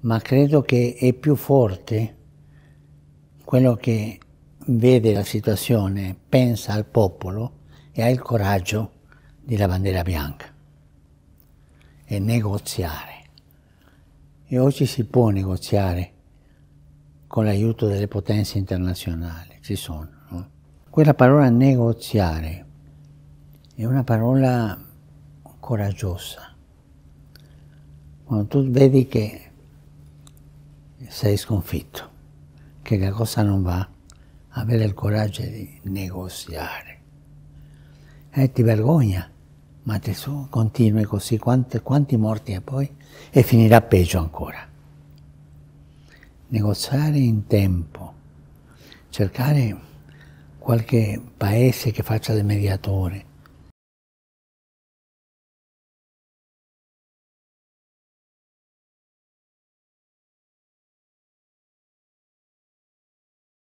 ma credo che è più forte quello che vede la situazione, pensa al popolo e ha il coraggio della bandiera bianca e negoziare. E oggi si può negoziare con l'aiuto delle potenze internazionali, ci sono. No? Quella parola negoziare è una parola coraggiosa. Quando tu vedi che sei sconfitto, che la cosa non va, avere il coraggio di negoziare. E eh, ti vergogna, ma te su, continui così, quanti, quanti morti e poi, e finirà peggio ancora. Negoziare in tempo, cercare qualche paese che faccia del mediatore,